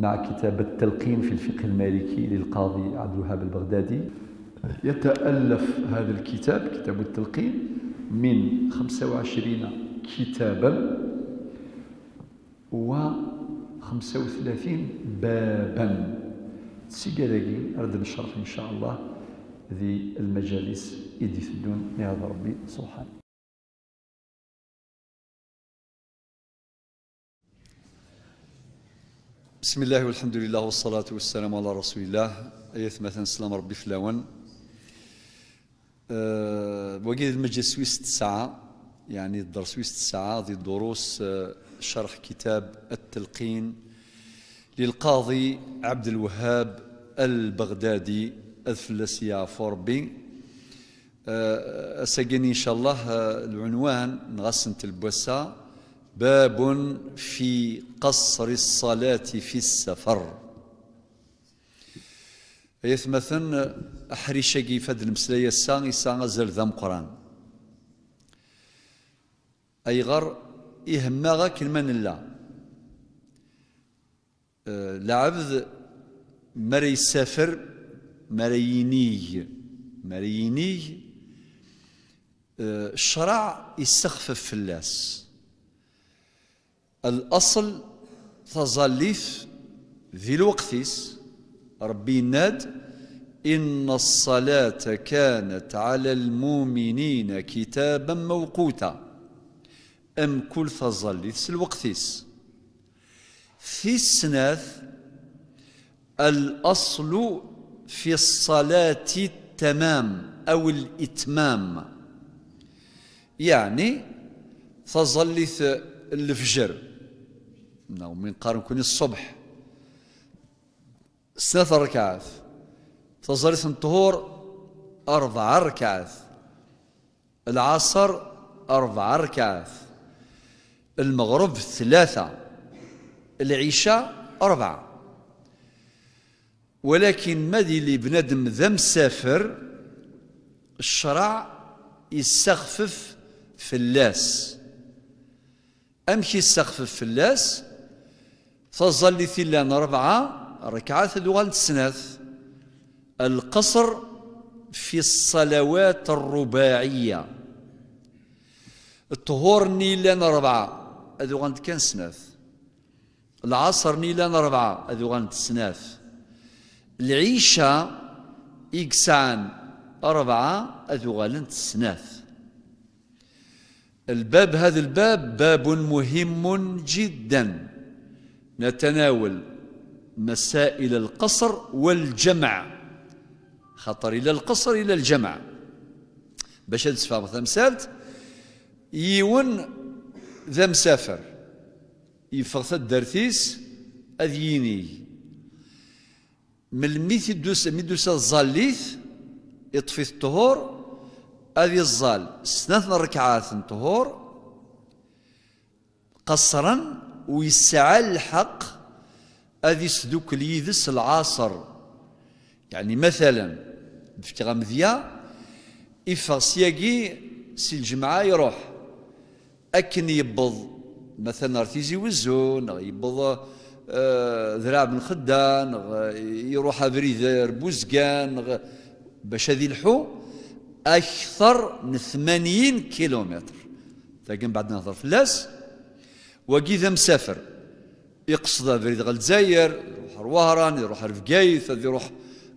مع كتاب التلقين في الفقه المالكي للقاضي عبد الوهاب البغدادي يتألف هذا الكتاب كتاب التلقين من 25 كتابا و 35 بابا تسيقالاقي أرد الشرف إن شاء الله ذي المجالس إدي في الدون يا ربي سبحانه بسم الله والحمد لله والصلاة والسلام على رسول الله أيث مثلا سلام ربي فلاون أه وقيد المجلس سويس تسعة يعني الدرس سويس تسعة ذي الدروس شرح كتاب التلقين للقاضي عبد الوهاب البغدادي أذفلس يا فوربي أه أسجني إن شاء الله العنوان نغسنت البوسه باب في قصر الصلاة في السفر أيث أحري أحريشكي فد المسلية الساغي الساغة زلذم قران أي غر يهمغا كلمن الله العبد مري سافر مريني مريني الشرع يستخفف في الناس الأصل تظليف ذي الوقت ربي ناد إن الصلاة كانت على المؤمنين كتابا موقوتا أم كل تظليف الوقت في السناث الأصل في الصلاة التمام أو الإتمام يعني تظليف الفجر من قارن كوني الصبح ثلاث ركعات تزريس الطهور أربع ركعات العصر أربع ركعات المغرب ثلاثة العشاء أربعة ولكن ماذي اللي بنادم ذا مسافر الشرع يستخفف في اللاس أمشي يستخفف في اللاس تظل لان ربعة ركعات لغة السناث القصر في الصلوات الرباعية الطهور نيلان ربعة هذو كان سناث العصر نيلان ربعة هذو غندسناث العيشة إكسان أربعة هذو غالنت سناث الباب هذا الباب باب مهم جداً نتناول مسائل القصر والجمع خطر إلى القصر إلى الجمع باش تسفى مثلا مسالت يون ذا مسافر يفغث الدرتيس أذيني من الميث دوس ميدوس الظليث يطفي الطهور أذي الزال سنث ركعات طهور قصرا ويسعى الحق هذه سدوك ليدس العاصر يعني مثلا في ذيا إفاس يجي سي الجمعة يروح أكن يبض مثلا ارتيزي وزون يبض آه، ذراع بن خدان يروح ابريذر بوزقان باش هذي الحو أكثر من 80 كيلومتر لكن بعد نهضر فلاس ذا مسافر يقصد بريد غل الجزائر يروح روهران يروح رفقايث يروح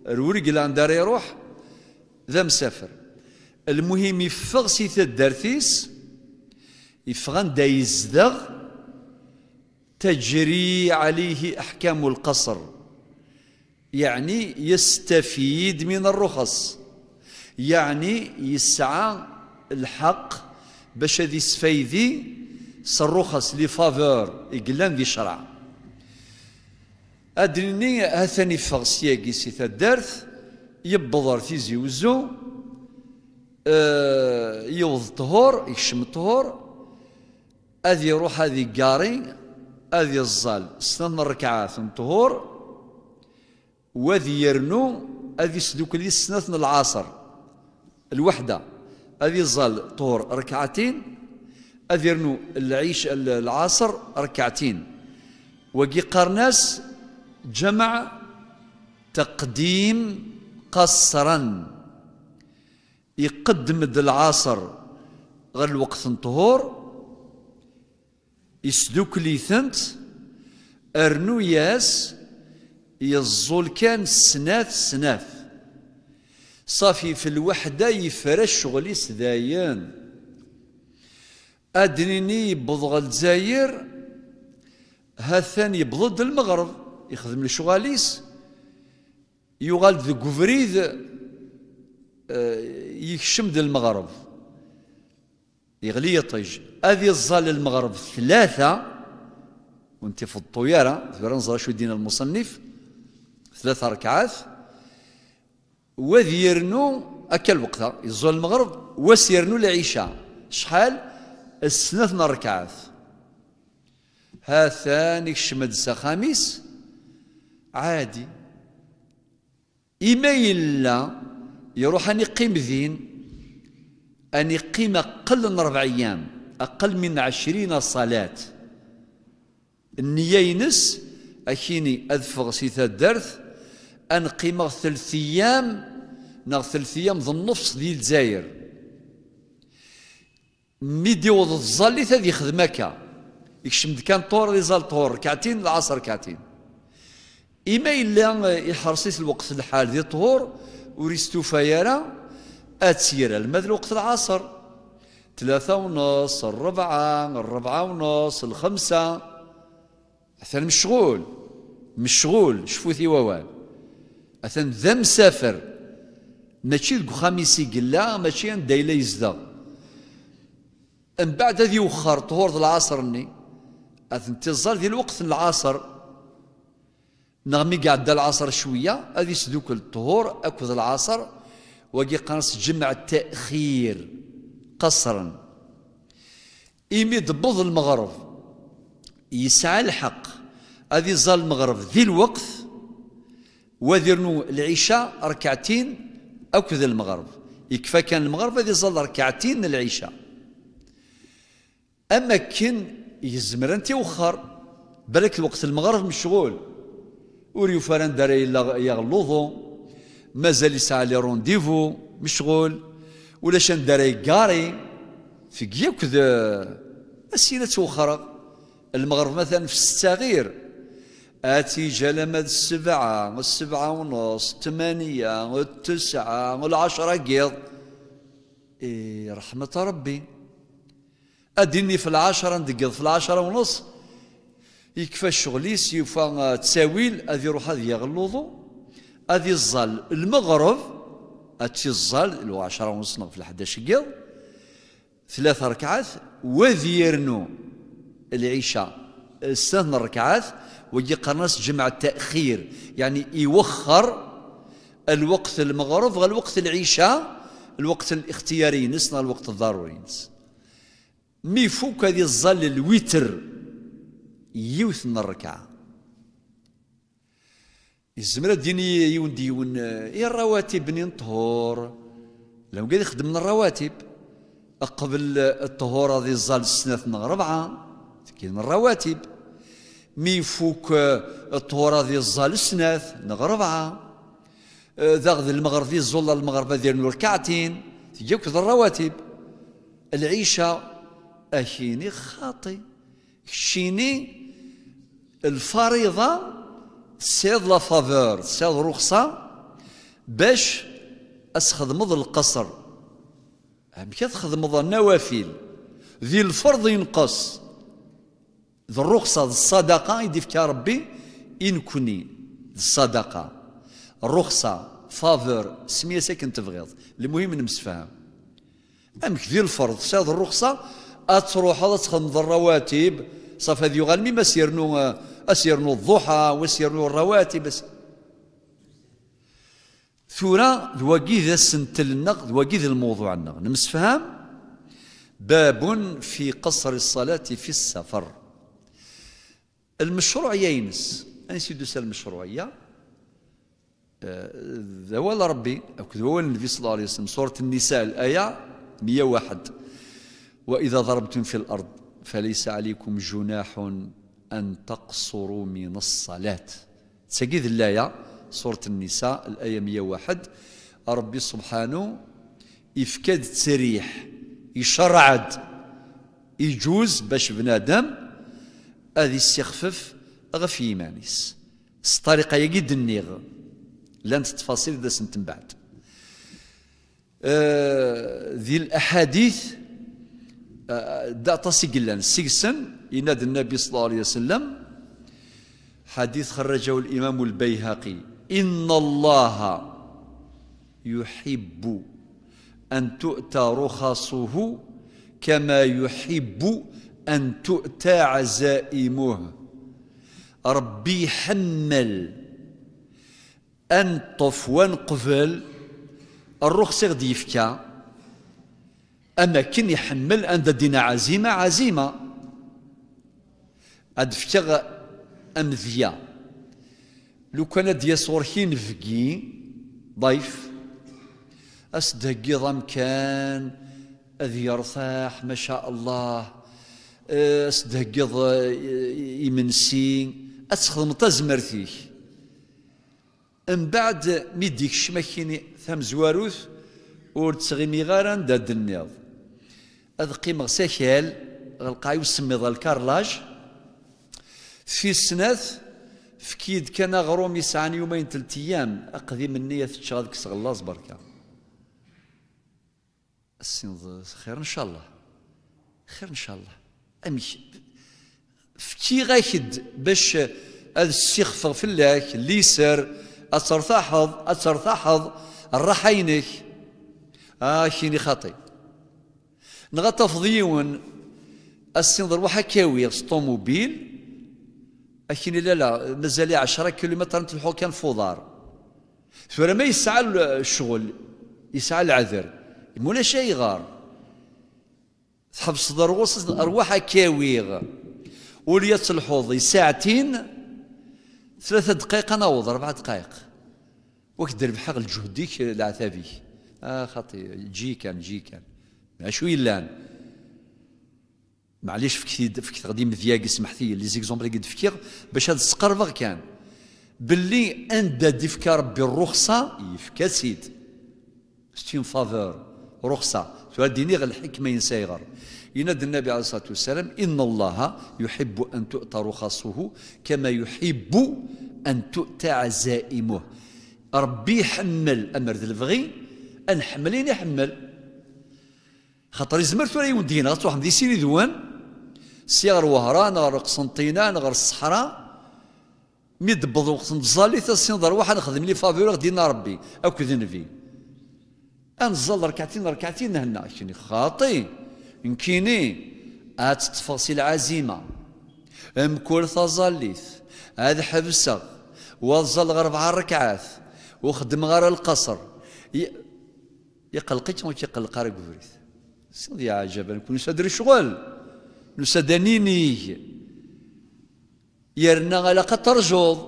الورقلان دار يروح ذا مسافر المهم يفغ سيت الدارثيس يفغان دا يزدغ تجري عليه احكام القصر يعني يستفيد من الرخص يعني يسعى الحق باش هذه سفيدي صروخس لي فافور يقلان في شرع أدريني هثاني فغسياقي سي تدارث يبضر في زي وزو أه يوض طهور يشم طهور أذي روح هذه قاري أذي الزال سنن ركعات طهور وذي يرنو أذي سدوك لي سنة العصر الوحدة أذي الزال طهور ركعتين أذرنو العيش العصر ركعتين وقي قرناس جمع تقديم قصرا يقدم العصر غير الوقت طهور يسدوك لي ثنت أرنو ياس يزول كان سناث سناث صافي في الوحدة يفرش شغلي سدايان أدنيني يبض غا الجزائر هاثان يبضد المغرب يخدم شواليس يغال ذو كفريد آه، يكشم ذو المغرب يغلي يطيج هذه الظل المغرب ثلاثة وانت في الطيارة ثبرا نظر شو دين المصنف ثلاثة ركعات وذي يرنو أكل وقتها يزول المغرب وسيرنو العشاء شحال السنة ركعات ها ثاني شمد خميس عادي إما إلا يروح أن يقيم ذين أن يقيم أقل من أربع أيام أقل من عشرين صلاة النية ينس أكيني أذفغ سيثا الدرث أن قيم ثلاث أيام نغ ثلاث أيام ذو النفس ديال الزاير مي يوض الظليت هذا يخدم كا يكشم كان طور زال طور كاتين العصر كاتين إما إلا يحرصيس الوقت الحال ذي طهور وريستو يرى أتسير المد الوقت العصر ثلاثة ونص الربعة الربعة ونص الخمسة أثن مشغول مشغول شفوثي ووال أثن ذا مسافر ماشي دق قلا ماشي عند دايلا يزدغ من بعد ذي وخر طهور العصر ني اثنتي الزر ذي الوقت العصر نغمي قاعد العصر شويه هذه سدوك الطهور اكوذ العصر وقي قنص جمع التاخير قصرا يمد بض المغرب يسعى الحق هذه زال المغرب ذي الوقت وذرنو العشاء ركعتين أكذ المغرب يكفى كان المغرب هذه زال ركعتين العشاء أما كن يزمر أنت وخر بالك الوقت المغرب مشغول وريوفران دار إلا يغلوظو مازال يسعى لي رونديفو مشغول ولا شان دار يقاري في كياك أسئلة أخرى المغرب مثلا في غير آتي جلمد السبعة السبعة ونص الثمانية التسعة العشرة قيض إيه رحمة ربي اديني في العشرة ندقض في العشرة ونص يكفى الشغليس يوفى تساويل اذ يروح هذه يغلوظو اذ يظل المغرب اتي الظل لو عشرة ونص في الحداش قيل ثلاث ركعات وذي يرنو العشاء استثنى الركعات ويجي قرنس جمع التأخير يعني يوخر الوقت المغرب غير الوقت العشاء الوقت الاختياري نسنا الوقت الضروري نسنا مي فوك هذه الظل الوتر يوث من الركعة الزمرة دين يون ديون يا إيه الرواتب نطهور لو قال يخدم الرواتب قبل الطهور هذه الظل السنة ربعة كاين الرواتب مي فوك الطهور هذه الظل السنة ربعة ذاغذ المغربي الزلة المغرب ديال ركعتين تجيك الرواتب العيشة أشيني خاطي شيني الفريضة سيد لا فافور سيد رخصة باش أسخدمض القصر أمك تخدمض النوافل ذي الفرض ينقص ذي الرخصة ذي الصدقة في ربي إن كني الصدقة الرخصة فافور سمية ساكن تبغيض المهم نمسفهم أمك ذي الفرض سيد الرخصة أتروح تخدم الرواتب صافا ذي غالمي ما سيرنو أسيرنو آه، الضحى وسيرنو الرواتب ثورة ذواقي ذا النقد ذواقي ذا الموضوع النقد نمسفهام باب في قصر الصلاة في السفر يا ينس أنا أنسيدوس المشروعية آه، ذوال ربي أو كذوال النبي صلى الله عليه وسلم سورة النساء الآية 101 وإذا ضربتم في الأرض فليس عليكم جناح أن تقصروا من الصلاة الله يا سورة النساء الآية 101 ربي سبحانه إفكاد تسريح يشرعد يجوز باش بنادم هذه استخفف غف يمانيس الطريقة يجد النيغ لن تتفاصيل دا من بعد آه، ذي الأحاديث دا aṭas i yellan seg النبي صلى الله عليه وسلم حديث خرجه الإمام البيهقي إن الله يحب أن تؤتى رخصه كما يحب أن تؤتى عزائمه ربي حمل أن طفوان قفل الرخص غدي يفكى كن يحمل ان دينا عزيمه عزيمه أدفتغ امذيه لو كان ديا صورحين فقي ضيف اسدقي ضمكان أذي يرتاح ما شاء الله اسدقض يمنسي اتخدم تزمرتيك من بعد ميديك شمكيني ثم زواروث ورد سغيمي غاران دا النياض اذ قيمغ غلقا يسمي ظل الكارلاج في في فكيد كان غروم يسعان يومين ثلاث ايام أقضي من نية تشغل كسغ الله زبركة السين خير ان شاء الله خير ان شاء الله امشي فكي غاكد باش هذا الشيخ فلاك ليسر اترتحض اترتحض الرحينك اه شيني خطي نغطى فضيون السنظر وحكاوي الطوموبيل أكين لا لا مازال 10 كيلومتر نتلحو كان فوضار فرا ما يسعى الشغل يسعى العذر مولا شي غار تحبس ضرغوص أرواح كاويغ وليت الحوضي ساعتين ثلاثة دقائق نوض أربع دقائق وكدير بحق الجهديك العتابي آه خطي جي كان جي كان يعني شو الان معليش في فكت غادي مذياق سمحتي لي زيكزومبل قد فكير باش هاد السقرفغ كان باللي اندا ديفكا ربي الرخصه يفكا سيد ستين فافور رخصه ديني غير الحكمه ينسايغر يناد النبي عليه الصلاه والسلام ان الله يحب ان تؤتى رخصه كما يحب ان تؤتى عزائمه ربي يحمل امر الفغي انحمل يحمل خاطر يزمر يوم يمدينا تروحم دي سيري دوان سي غير وهران غير قسنطينة غير الصحراء مي دبض وقت تا سي نضر واحد نخدم لي فافور دينا ربي اكد نفي انزل ركعتين ركعتين هنا شني خاطي نكيني تفاصيل العزيمه ام كل تظليت هذا حبسه وظل غير اربع ركعات وخدم غير القصر يقلقيت تيقلق غير كفريت سيدي عجبا نكون سادري شغل نسدنيني يرنا على قطر جوض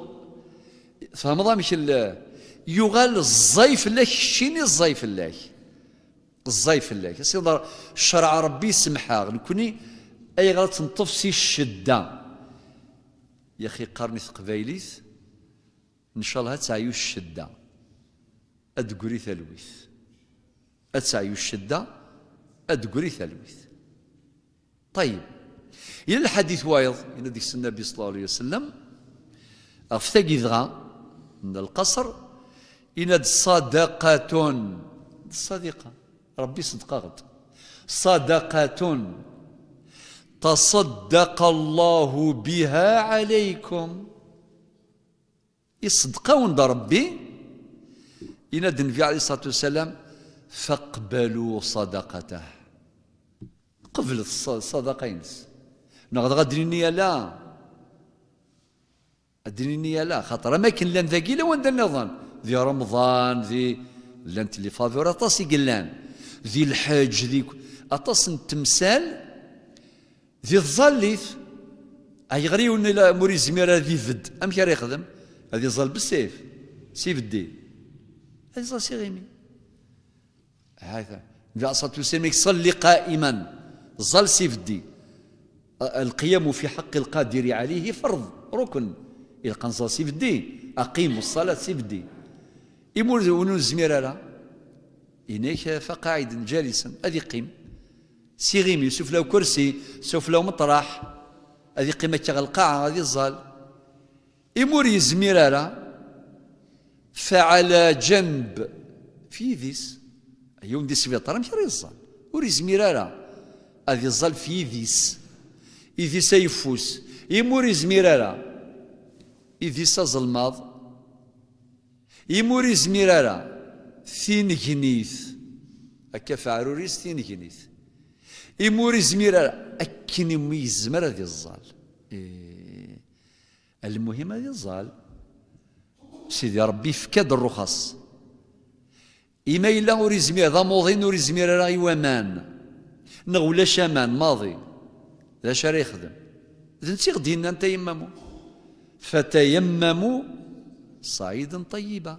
فهم مش يغال الزيف لك شيني الزيف لك الزيف لك سيدي شرع ربي سمحا نكوني اي غلط نطفسي سي الشده يا اخي قرني تقبايليت ان شاء الله تعيو الشده ادقري تلويث اتعيو الشده أدقري ثلويث طيب إلى الحديث وايض إلى ديك النبي صلى الله عليه وسلم أفتقي ذغا من القصر إن صدقة صدقة ربي صدقة صدقة تصدق الله بها عليكم يصدقون بربي إن النبي عليه الصلاة والسلام فاقبلوا صدقته قبل الصدقه ينس نغد غدري النية لا ادري النية لا خاطر ما كان لان ذاكي لا وندير نظام ذي رمضان ذي لانت تلي فافور اطاس يقلان ذي الحج ذي اطاس التمثال ذي الظليف اي غريون الى موري زمير ذي فد ام كي يخدم هذه ظل بالسيف سيف الدين هذه ظل سيغيمي هكذا الله عليه وسلم يصلي قائما الزال سيفدي القيام في حق القادر عليه فرض ركن القنصة سيفدي أقيموا الصلاة سيفدي يمول ونون زميرة لا إنيك فقاعدا جالسا أذي قيم سيغيم يسوف له كرسي سوف له مطرح هذه قيمة القاعة هذه الظال إمور يزميرارا فعلى جنب في ذيس يوم دي سبيطار مش الزال ور يزميرارا هذا يظل في إيديس إيديس يفوس يمور زميرارا إيديس ظلماض يمور زميرارا ثين جنيث أكا فعروريس ثين جنيث يمور زميرارا أكني ميزمر هذا الظل إيه. المهم هذا الظل سيدي ربي فكاد الرخص إما إلا أوريزمي هذا موضين أوريزمي راه يوامان نغ ولا ماضي لا راه يخدم إذن غدينا نتيمموا فتيمموا صعيدا طيبا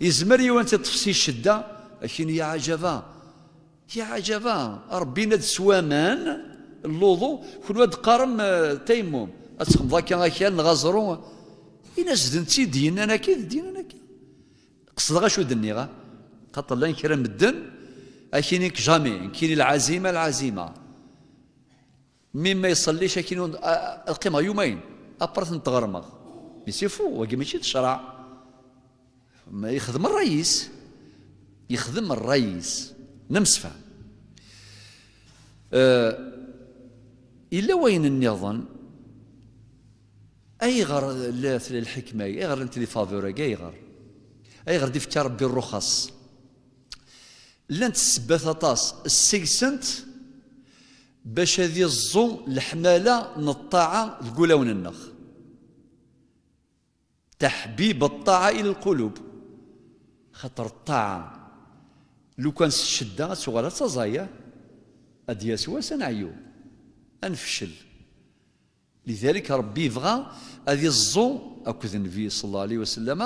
يزمر يوان تطفسي الشدة لكن يا عجبا يا عجبا ربينا سوامان اللوضو كل واد قارم آه، تيمم أتخم ذاك غاكيان نغازرو إنا زدنتي دينا أنا دينا أنا قصد قصد شو دني غا خاطر لا نكرا أكينك جامي كين العزيمة العزيمة مين ما يصليش أكين القيمة يومين أبرت نتغرمغ مي سي فو وكي ماشي الشرع ما يخدم الرئيس يخدم الرئيس نمسفهم أه إلا وين النظام أيغر لا الحكمة أيغر أنت لي فافورك أيغر أيغر دي فكار ربي الرخص لن تسبات أطاس السيسنت باش هذي الزو الحمالة نطاعة القلاون النخ تحبيب الطاعة إلى القلوب خطر الطاعة لو كان الشدة صغيرة تزايا أدي يسوى سنعيو أنفشل لذلك ربي يبغى أذي الزو أكذن النبي صلى الله عليه وسلم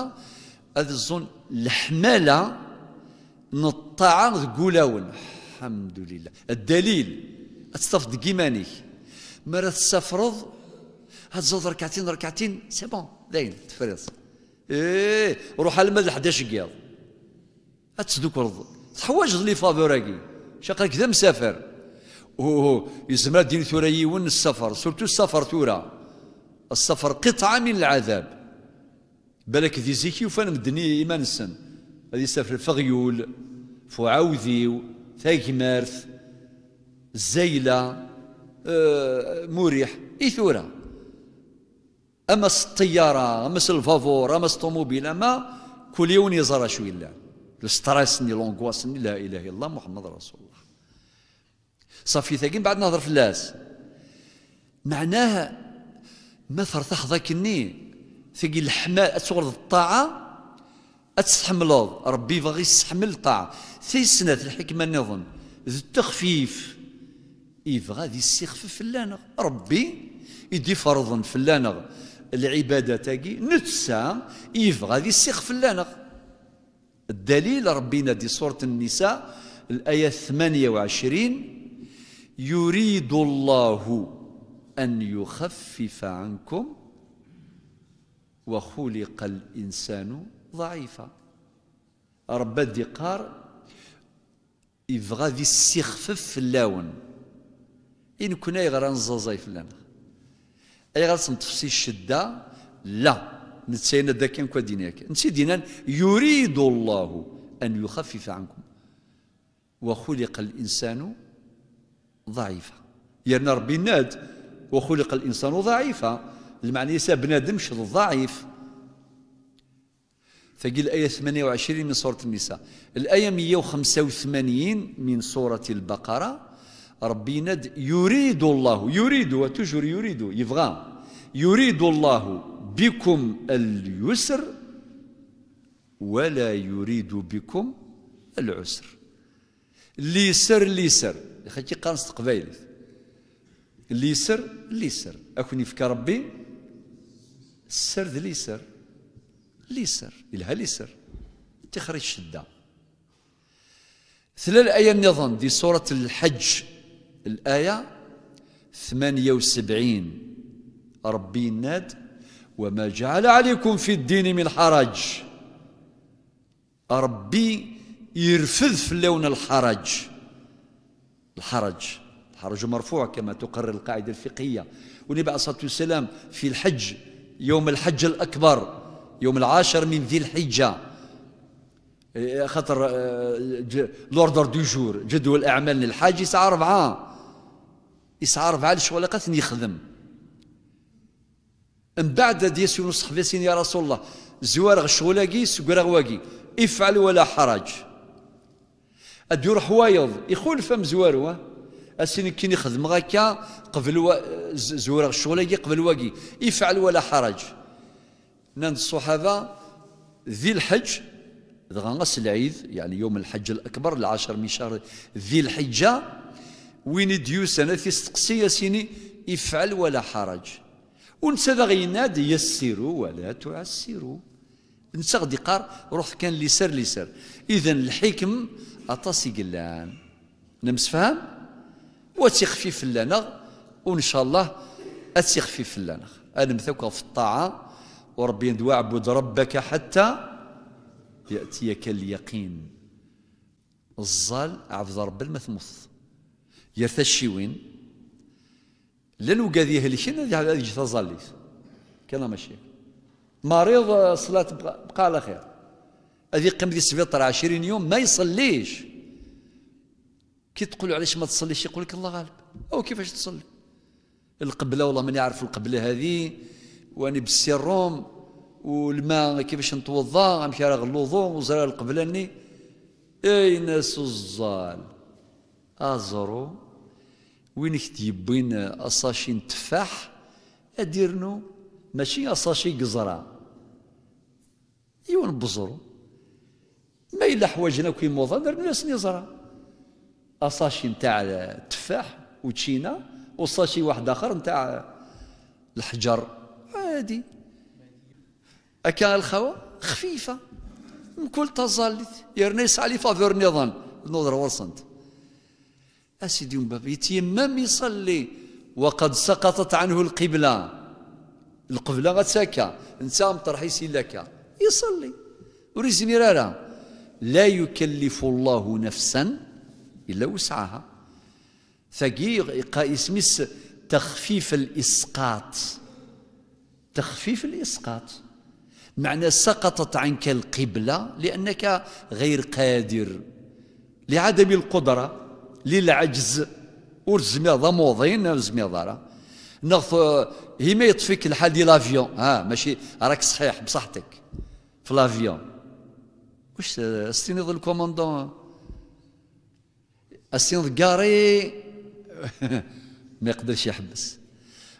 أذي الزو الحمالة نطعن قولاون الحمد لله الدليل تستفض ما مرة تستفرض هتزود ركعتين ركعتين سي بون داين تفرض ايه روح على المد 11 كياض هتسدوكرض تحواج لي هاكي شقال كذا مسافر اوه يزمر الدين ثورا يون السفر سورتو السفر ثورا السفر قطعه من العذاب بالك ذي زيكي وفان مدني ايمان السن غادي يسافر فغيول فعوذي ثاكمارث الزايلة آه، مريح إثورة أما الطيارة أما الفافور أما الطوموبيل أما كل يوم يزرى شوي الله الستريس ني لونغواس ني لا إله إلا الله محمد رسول الله صافي ثاكي بعد نهضر فلاس معناها ما ثرتح ذاك الني ثقي الحماء صغر الطاعة أتستحملوض ربي باغي يستحمل الطاعة سنة الحكمة النظم ذو التخفيف يبغى ذي يستخفف فلانا ربي يدي فرض فلانا العبادة تاقي نتسام يبغى ذي يستخف فلانا الدليل ربي دي سورة النساء الآية 28 يريد الله أن يخفف عنكم وخلق الإنسان ضعيفة ربا الدقار يبغى ذي السيخفف في اللون إن كنا يغرى نزازاي في اللون أي غرس نتفسي الشدة لا نتسينا داكن كوا دينيك نتسي دينان يريد الله أن يخفف عنكم وخلق الإنسان ضعيفا يرنا ربي ناد وخلق الإنسان ضعيفا المعنى يسا بنادمش ضعيف تقي الآية 28 من سورة النساء الآية 185 من سورة البقرة ربي يريد الله يريد وتجر يريد يفغى يريد الله بكم اليسر ولا يريد بكم العسر ليسر ليسر خاطي قانص قبيل ليسر ليسر اكون يفكر ربي السر ليسر ليسر إلها ليسر تخرج الشده ثلاث الايه النظام دي سوره الحج الايه 78 ربي ناد وما جعل عليكم في الدين من حرج ربي يرفض في اللون الحرج الحرج الحرج مرفوع كما تقرر القاعدة الفقهية والنبي عليه الصلاة والسلام في الحج يوم الحج الأكبر يوم العاشر من ذي الحجة إيه، خاطر لوردر دو جور جدول أعمال للحاج يسعى أربعة يسعى أربعة لشوالقات يخدم من بعد ديس يونس حفاسين يا رسول الله زوار شغولاكي سكرا واقي افعل ولا حرج الدور حوايض يقول فم زواروا اسين كي نخدم غاكا قبل و... زوار قبل واكي افعل ولا حرج نان الصحابة ذي الحج غنغس العيد يعني يوم الحج الأكبر العاشر من شهر ذي الحجة وين ديوس أنا في استقسية سيني افعل ولا حرج ونسى ذا غيناد يسروا ولا تعسروا نسى غدي قار روح كان ليسر ليسر إذا الحكم أطاسي قلان نمس فهم وتخفيف لنا وإن شاء الله أتخفيف لنا أنا مثوك في الطاعة وربي يند اعبد ربك حتى يأتيك اليقين الظل عفظ رب المثمث يرثى الشيوين لنو وقاذي هلكين هذه جثة ظليت كلا ماشي مريض صلاة بقى على خير هذه قم في السبيطار 20 يوم ما يصليش كي تقول علاش ما تصليش يقول لك الله غالب او كيفاش تصلي القبله والله من يعرف القبله هذه ونبسي الروم والماء كيفاش نتوضا امشي راه غلوضو وزرا القبلاني اي ناس الزال ازرو وين كتيبين اصاشي تفاح اديرنو ماشي اصاشي قزرة ايوا نبزرو ما الا حوايجنا كي موضا درنا ناس نزرا اصاشي نتاع تفاح وتشينا وصاشي واحد اخر نتاع الحجر عادي أكا الخوا خفيفة كل تظلت يرنيس علي فافور نظام نظر وصلت أسيدي مبابي يتيمم يصلي وقد سقطت عنه القبلة القبلة غتساكا انت مطرح لك يصلي وريز مرارا لا يكلف الله نفسا إلا وسعها فقي اسمس تخفيف الإسقاط تخفيف الإسقاط معنى سقطت عنك القبلة لأنك غير قادر لعدم القدرة للعجز ورزمي ضموضين ورزمي ضارة نغف هي ما يطفيك الحال ديال لافيون ها ماشي راك صحيح بصحتك في لافيون واش استينيض الكوموندون استينيض كاري ما يقدرش يحبس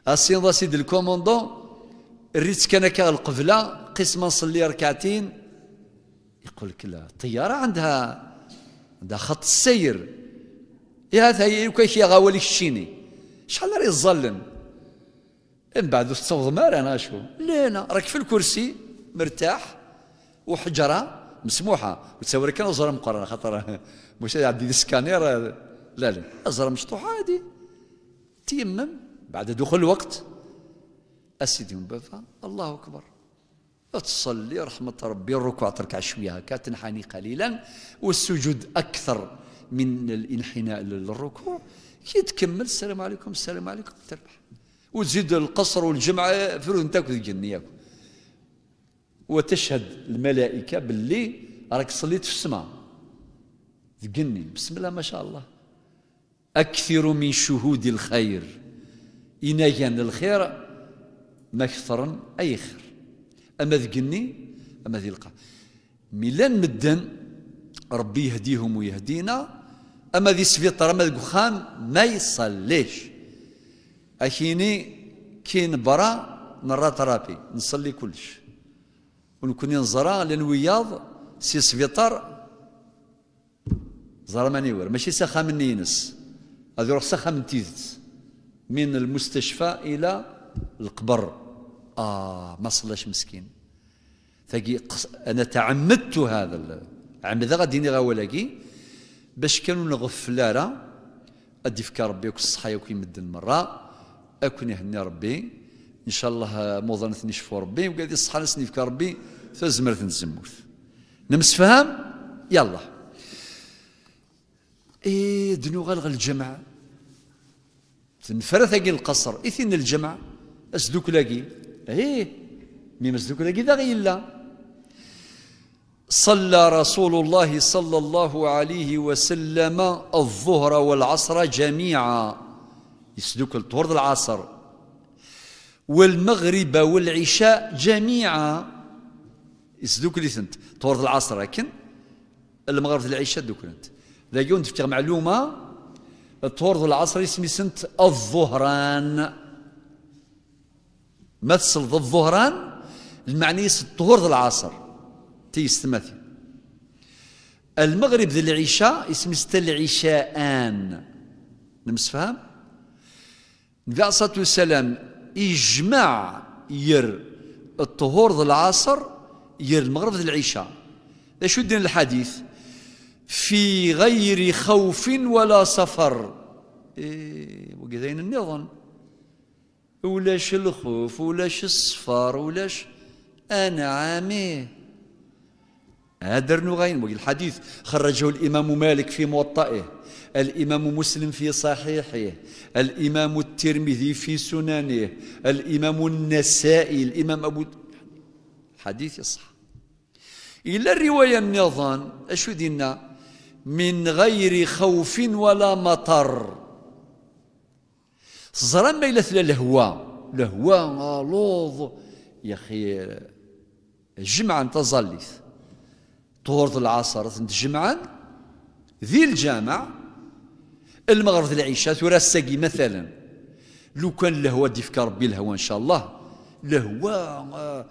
استينيض سيد الكوموندون ريت كان القفله قسما نصلي ركعتين يقول لك لا الطيارة عندها عندها خط السير يا هذا كيش غوالي الشيني شحال راه يظلن من بعد تصوض ما رانا شو لا لا راك في الكرسي مرتاح وحجره مسموحه وتصور كان زهره مقرنه خاطر مش عندي سكانير لا لا زهره مشطوحه هذه تيمم بعد دخول الوقت اسيدي من بفا الله اكبر تصلي رحمة ربي الركوع تركع شوية هكا تنحني قليلا والسجود أكثر من الانحناء للركوع كي تكمل السلام عليكم السلام عليكم تربح وتزيد القصر والجمعة فلوس تاكل الجنة وتشهد الملائكة باللي راك صليت في السماء تقني بسم الله ما شاء الله أكثر من شهود الخير إنايا الخير مكثرا أي خير أما ذقني أما ذي القى ميلان مدن ربي يهديهم ويهدينا أما ذي سفيطر أما ذي خام ما يصليش أكيني كين برا نرى ترابي نصلي كلش ونكون نزرى لأن وياض سي سفيطر زرى ماني ور ماشي من نينس هذا يروح من تيزت من المستشفى إلى القبر آه ما صلاش مسكين ثقي أنا تعمدت هذا عمد ذا غادي ولاكي باش كانوا نغفلارا أدي فكا ربي وكي الصحة وكي يمد المرة أكون يهني ربي إن شاء الله موظنة نشفو ربي دي الصحة نسني فكا ربي نزموث نمس فهم يلا إيه دنو غلغ الجمع تنفرث القصر إثن الجمع أسدوك لاقي ايه ولا داكي داغي لا صلى رسول الله صلى الله عليه وسلم الظهر والعصر جميعا يسدوك الطهر العصر والمغرب والعشاء جميعا يسدوك اللي سنت طورد العصر لكن المغرب العشاء دوك انت لا يون تفتغ معلومة طورد العصر اسمي سنت الظهران مثل ضد الظهران المعني الطهور ضد العصر تيستمثل المغرب ذي العشاء اسم ستل عشاءان نمسفهم النبي عليه الصلاة والسلام يجمع ير الطهور ذي العصر ير المغرب ذي العشاء ذا شو الحديث في غير خوف ولا سفر إيه وكذا النظام ولاش الخوف ولاش الصفار ولاش عامي هادر نغين الحديث خرجه الإمام مالك في موطئه الإمام مسلم في صحيحه الإمام الترمذي في سننه الإمام النسائي الإمام أبو حديث يصح إلى الرواية النظام أشو دينا من غير خوف ولا مطر تزرى ما الا لهوا لهوا لوض يا اخي الجمعه نتا زاليت طورت العصر تنت ذي الجامع المغرب العشاء ثورة الساقي مثلا لو كان لهوا ديفك ربي الهوا ان شاء الله لهوا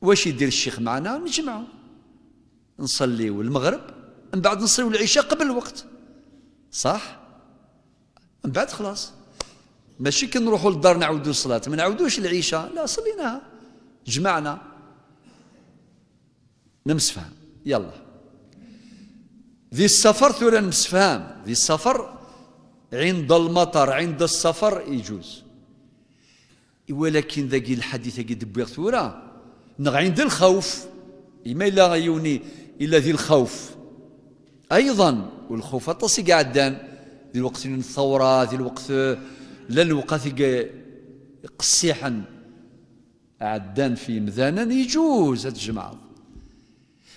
واش يدير الشيخ معنا نجمع نصليو المغرب من بعد نصليو العشاء قبل الوقت صح من بعد خلاص ماشي كي نروحوا للدار نعودوا الصلاة ما نعودوش العشاء لا صليناها جمعنا نمسفهم يلا ذي السفر ثورا نمسفهم ذي السفر عند المطر عند السفر يجوز ولكن ذاك الحديث قد دبيغ ثورا عند الخوف إما إلا غيوني إلا ذي الخوف أيضا والخوف تصي قاعدان ذي الوقت الثورة ذي الوقت للوقات قصيحا عدان في مذانا يجوز هاد الجمعة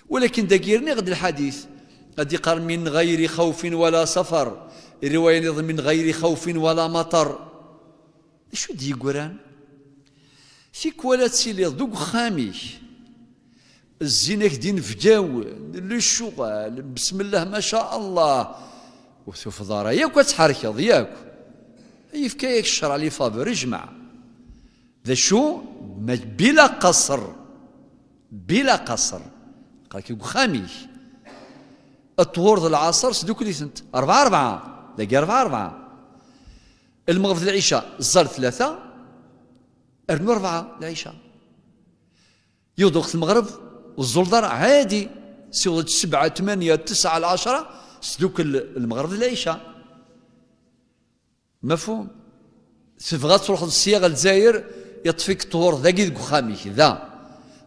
ولكن داكيرني غد الحديث غادي يقال من غير خوف ولا سفر الرواية من غير خوف ولا مطر شو دي قران في كوالات تسيلي دوك خامي الزينك دين فجاو للشغل بسم الله ما شاء الله وسوف دارا ياك تحركض ياك يفكايك الشرع لي فابور اجمع ذا شو بلا قصر بلا قصر قال كي خامي الطهور العصر سدوك لي سنت أربعة أربعة دقي أربعة أربعة المغرب العشاء الزر ثلاثة أرنو أربعة العشاء يوض وقت المغرب والزلدر عادي سي سبعة ثمانية تسعة العشرة سدوك المغرب العشاء مفهوم سبغا تروح للصياغه الجزائر يطفيك الطهور ذا ديك وخامك ذا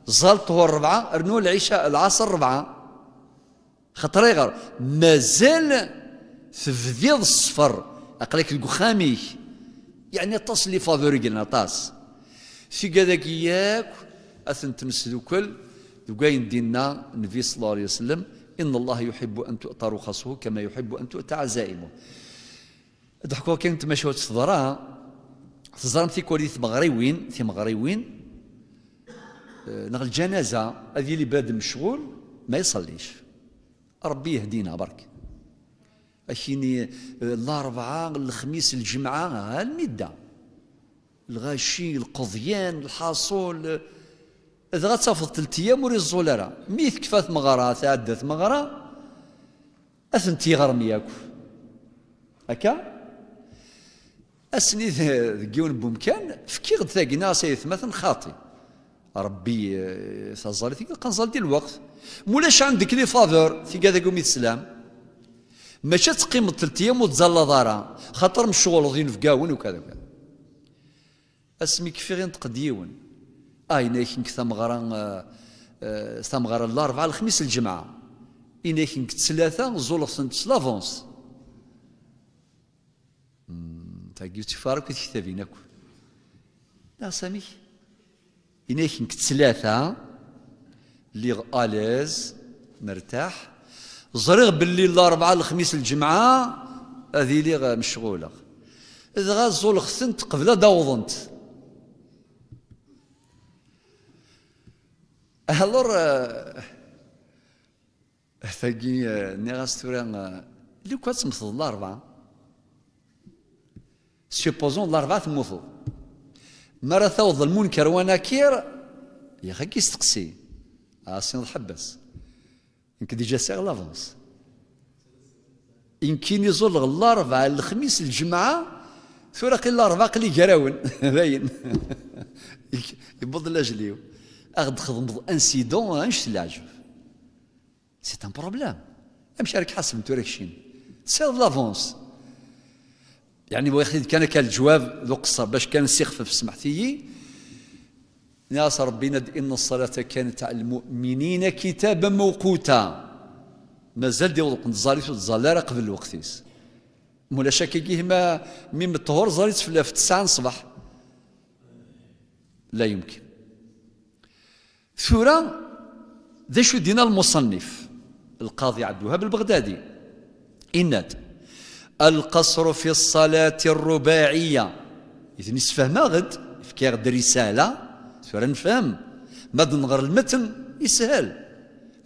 زال الطهور ربعه رنو العشاء العصر ربعه خطر يغر مازال تفذيض الصفر اقلك الكخامي يعني طاس لي فافوري قلنا طاس في كذاك ياك اثنت تمسدو كل دوكاين ديننا النبي صلى الله عليه وسلم ان الله يحب ان تؤتى رخصه كما يحب ان تؤتى عزائمه ضحكوا كان تمشوا تصدرا في تيكولي مغريوين في مغريوين آه، نغ الجنازة هذه اللي باد مشغول ما يصليش ربي يهدينا برك أشيني آه، الأربعة الخميس الجمعة المدة الغاشي القضيان الحاصول إذا غتفض ثلاث أيام وري الزولارة ميث كفات مغارة تعدت مغارة أثنتي غرمي ياكو هكا أسني ذي بومكان بومكان فكيغ ثاقنا سيثمثن خاطي ربي تزال آه، ثيك قنزل ديال الوقت مولاش عندك لي فافور في كذا يوم السلام ماشي تقيم ثلاث ايام وتزال دارا خاطر مشغول غين في كاون وكذا وكذا اسمي كفي غير نتقد يون اين آه، كنك ثمغرا آه، ثمغرا الاربعاء الخميس الجمعه اين كنك ثلاثه زول سلافونس لافونس تاقيو تفارو كتكتابين أكو لا سامي إنيك ثلاثة اللي أليز مرتاح ظريغ باللي الأربعة الخميس الجمعة هذه اللي مشغولة إذا زول خسنت قبل داوضنت ألور ثاقي ني غاستوري لو كاتمثل الأربعة سيبوزون الاربعه تموتوا مرة ثوض المنكر ونكير يا خي كيستقسي عاصي الحبس انك ديجا سيغ لافونس يمكن يزول الاربعه الخميس الجمعه ثورة قيل الاربعه قلي كراون باين يبض لاجليو اغد خدم انسيدون انش العجب سي ان بروبليم امشي راك حاسب شين سير لافونس يعني بغيت كان كان الجواب ذو قصه باش كان سيخفف سمحتي ناس ربنا ان الصلاه كانت على المؤمنين كتابا موقوتا مازال ديال الزاريت والزلاره قبل الوقت مولا شاكيكيه ما من الطهور زاريت في الساعه الصباح لا يمكن ثورة ذا شو دينا المصنف القاضي عبد الوهاب البغدادي إناد القصر في الصلاة الرباعية نسفه ما غد كي غد رسالة سورة نفهم ما نغر المتن يسهل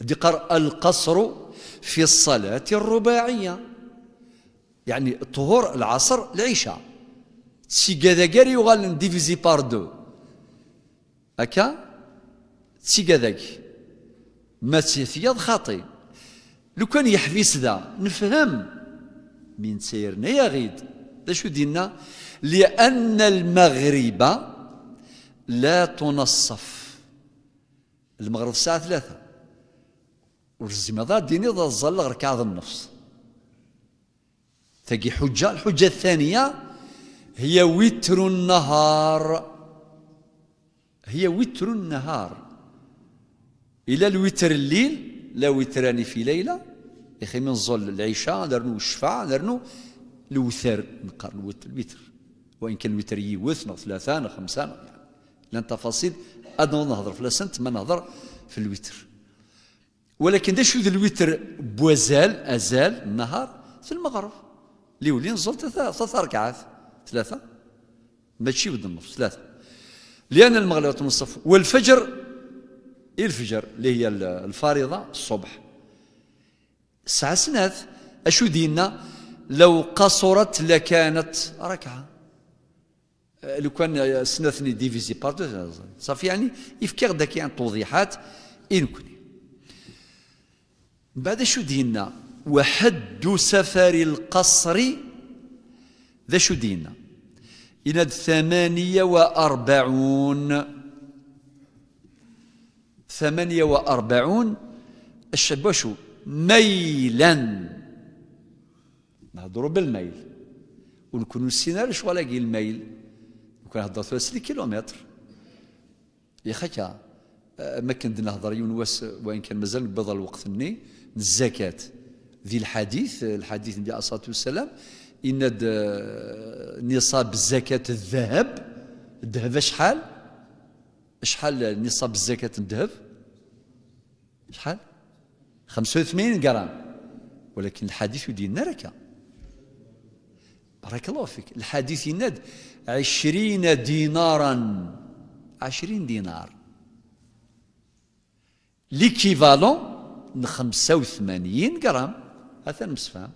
دي قر القصر في الصلاة الرباعية يعني طهور العصر العشاء سي كذا كاري وغال ديفيزي بار دو هكا سي كذاك ما تيثيض خاطي لو كان يحفيس ذا نفهم من سير يغيد هذا شو دينا لأن المغرب لا تنصف المغرب الساعة ثلاثة والزيما ذا ديني ذا الظل ركعة النص تجي حجة الحجة الثانية هي وتر النهار هي وتر النهار إلى الوتر الليل لا وتران في ليلة يخي من ظل العشاء درنو الشفاء درنو الوثر نقارن الوتر وإن كان الوتر يوثنا ثلاثة خمسة يعني لأن تفاصيل أدنى نهضر في لسنت ما نهضر في الوتر ولكن دا شو الوتر بوزال أزال النهار في المغرب اللي ولي نزل ثلاثة ركعات ثلاثة ماشي بد النص ثلاثة لأن المغرب تنصف والفجر إيه الفجر اللي هي الفارضة الصبح الساعة سناث أشو دينا لو قصرت لكانت ركعة أه، لو كان سنثني ديفيزي بار دو صافي يعني يفكر داك يعني توضيحات إن كني بعد شو دينا وحد سفر القصر ذا شو دينا إلى ثمانية وأربعون ثمانية وأربعون الشباب شو ميلا نهضروا بالميل ونكونوا نسينا شو ولا الميل وكان هضر 30 كيلومتر يا خاكا آه، ما كنت نهضر يون وان كان مازال نبض الوقت ني الزكاه ذي الحديث الحديث النبي عليه الصلاه والسلام ان آه، نصاب الزكاه الذهب الذهب شحال شحال نصاب الزكاه الذهب شحال 85 غرام ولكن الحديث ديالنا ركا بارك الله فيك الحديث يناد 20 دينارا 20 دينار ليكيفالون ن 85 غرام هذا مسفهم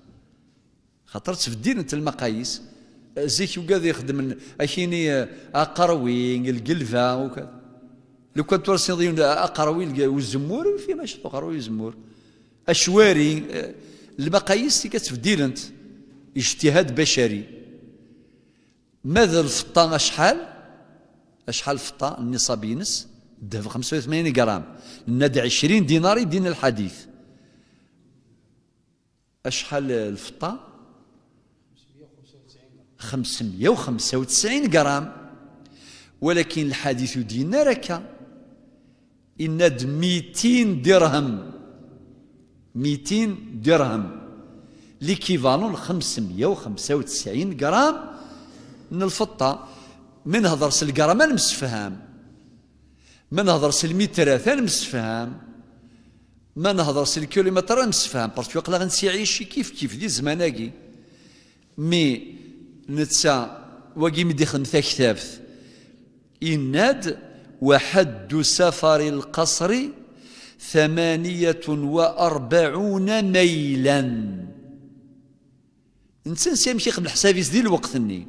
خاطر تفدين انت المقاييس زيك وكذا يخدم اشيني اقروي القلفه وكذا لو كان ترسي اقروي والزمور في ماشي اقروي والزمور اشواري آه، المقاييس اللي كتبدل انت اجتهاد بشري ماذا الفطه شحال شحال الفطه النصاب ينس الذهب 85 غرام الندى 20 دينار يدين الحديث اشحال الفطه 595 غرام ولكن الحديث دينارك إن 200 درهم 200 درهم ليكيفالون 595 غرام من الفطه من هضرس انا مسفهام من هضرس انا مسفهام من هضرس الكيلومتر مسفهام باسكو قلا غنسي عيشي كيف كيف دي زماناكي مي نتسا وكي مدي خمسة كتابث إناد وحد سفر القصر ثمانية وأربعون ميلا إنسان سيمشي قبل حسابيس ذي الوقت ني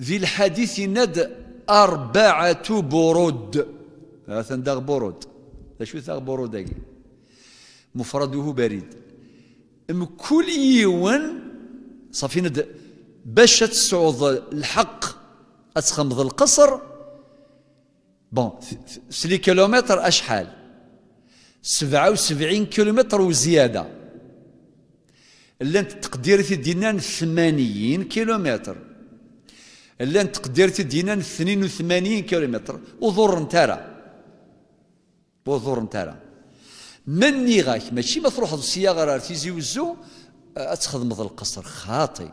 ذي الحديث ند أربعة برود هذا ندغ برود شو ثاغ برود داقي مفرده بريد ام كل يوان صافي ند باش تسعود الحق اتخمض القصر بون سلي كيلومتر اشحال سبعة وسبعين كيلومتر وزيادة لانت تقديرتي دينا ثمانين كيلومتر اللي تقديرتي دينا ثنين وثمانين كيلومتر وضر نتارا وضر نتارا مني غاك ماشي ما تروح السياغة راه تيزي وزو آه، تخدم القصر خاطي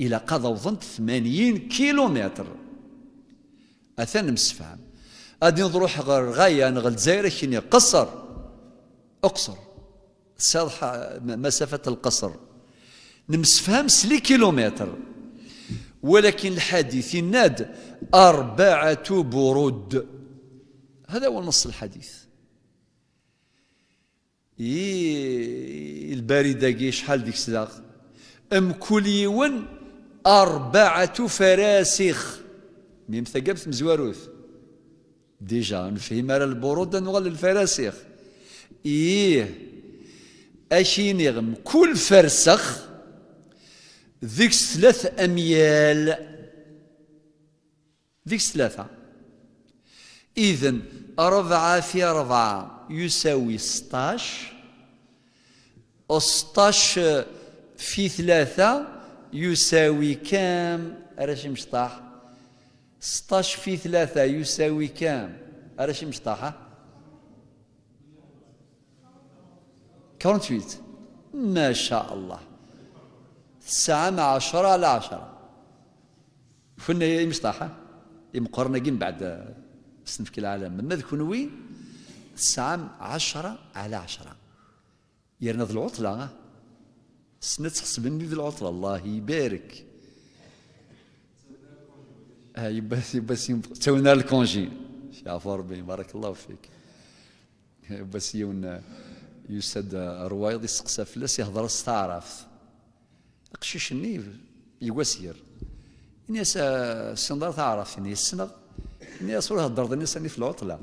إلى قضى وظنت ثمانين كيلومتر أثان مسفهم غادي نروح غير غاية نغل الجزائر كيني قصر اقصر سطح مسافة القصر نمس فهم سلي كيلومتر ولكن الحديث الناد أربعة برود هذا هو نص الحديث إيه الباردة كي شحال ديك سلاغ أم كليون أربعة فراسخ ميم ثقبت مزواروث ديجا نفهم على البرودة نغل الفراسخ إيه أشي نغم كل فرسخ ذيك ثلاث أميال ذيك ثلاثة إذن أربعة في أربعة يساوي ستاش ستاش في ثلاثة يساوي كام أراش مشطاح ستاش في ثلاثة يساوي كام أراش مشطاحة 48 ما شاء الله الساعة مع عشرة على عشرة يا يمشطحة يمقرنا كين بعد كل العالم ما ذكون وين الساعة عشرة على عشرة يرنا ذي العطلة سنة تحسب مني ذي العطلة الله يبارك ها آه، يبا تونا الكونجي يا ربي بارك الله فيك بس يونا يساد روايض يسقسى فلاس يهضر استعرف قشيش النيف يواسير الناس السندار تعرف إني السنغ اني اصور هضر الناس في العطلة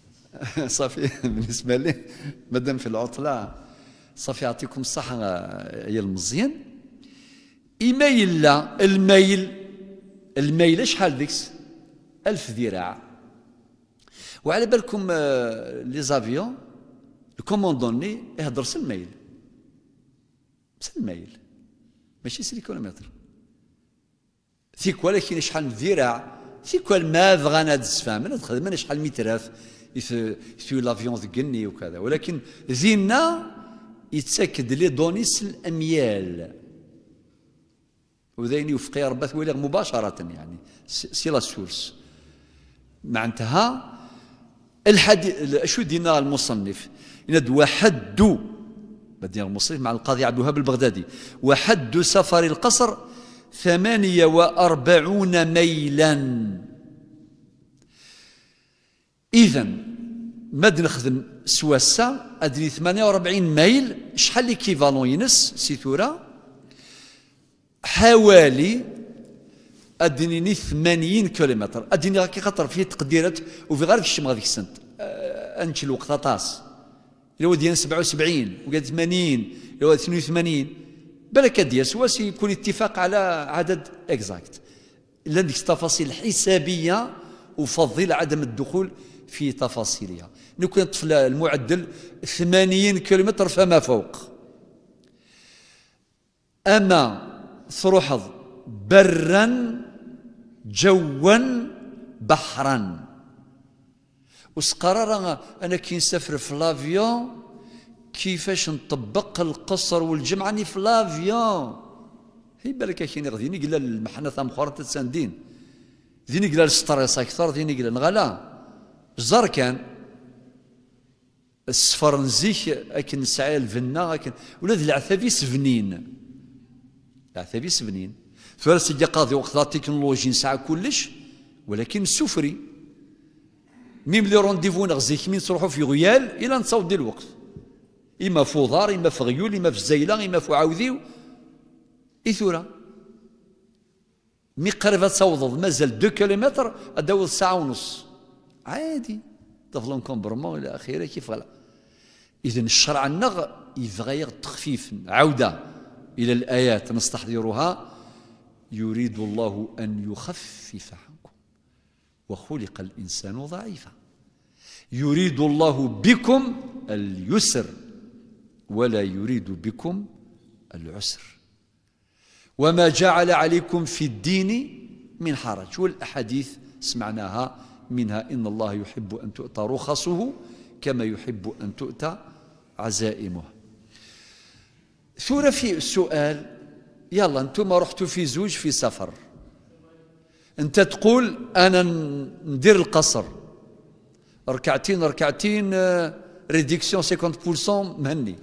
صافي بالنسبة لي مادام في العطلة صافي يعطيكم الصحة يا المزيان إيميل لا الميل الميل شحال ديكس ألف ذراع وعلى بالكم آه، لي زافيون الكوموندوني يهضر سلمايل سلمايل ماشي سلي كيلومتر ثيك ولكن شحال من ذراع ثيك ما بغانا تسفهم انا تخدم شحال ميتراف في لافيون ذقني وكذا ولكن زينا يتاكد لي دونيس الاميال وذين يوفقي ربه ثويلغ مباشرة يعني سي لا سورس معناتها الحديث شو دينا المصنف يند وحد بدي المصرف مع القاضي عبد الوهاب البغدادي وحد سفر القصر ثمانية وأربعون ميلا إذا ما نخدم سواسا أدري 48 ميل شحال لي كيفالون ينس سيتورا حوالي أدنيني 80 كيلومتر أديني كي خاطر فيه تقديرات وفي غير الشم ديك السنت أنت الوقت طاس الواد ديال 77 وقال 80 الواد 82 بالك ديال سواسي يكون اتفاق على عدد اكزاكت الا ديك التفاصيل الحسابيه افضل عدم الدخول في تفاصيلها لو كان الطفل المعدل 80 كيلومتر فما فوق اما ثروحظ برا جوا بحرا وسقرر انا كي نسافر في لافيون كيفاش نطبق القصر والجمعة في لافيون هي بالك كاين غادي نقلا المحنة ثم خور تساندين ذي نقلا الستريس اكثر ذي نقلا نغلا الزر كان السفر نزيك اكن نسعى الفنا اكن ولاد العثابي سفنين العثابي سفنين فرس سجا قاضي وقت التكنولوجي نسعى كلش ولكن سفري ميم لي رونديفو نغزيك مين تروحوا في غيال الى نصاود ديال الوقت اما في اما في غيول اما في الزيله اما في عاوذيو اي مي قريب تصاود مازال دو كيلومتر اداول ساعه ونص عادي طفلون كومبرمون الى اخره كيف غلا اذا الشرع النغ يبغى تخفيف عوده الى الايات نستحضرها يريد الله ان يخفف وخلق الإنسان ضعيفا يريد الله بكم اليسر ولا يريد بكم العسر وما جعل عليكم في الدين من حرج والأحاديث سمعناها منها إن الله يحب أن تؤتى رخصه كما يحب أن تؤتى عزائمه ثورة في السؤال يلا انتم رحتوا في زوج في سفر انت تقول انا ندير القصر ركعتين ركعتين ريديكسيون آه، 50% مهني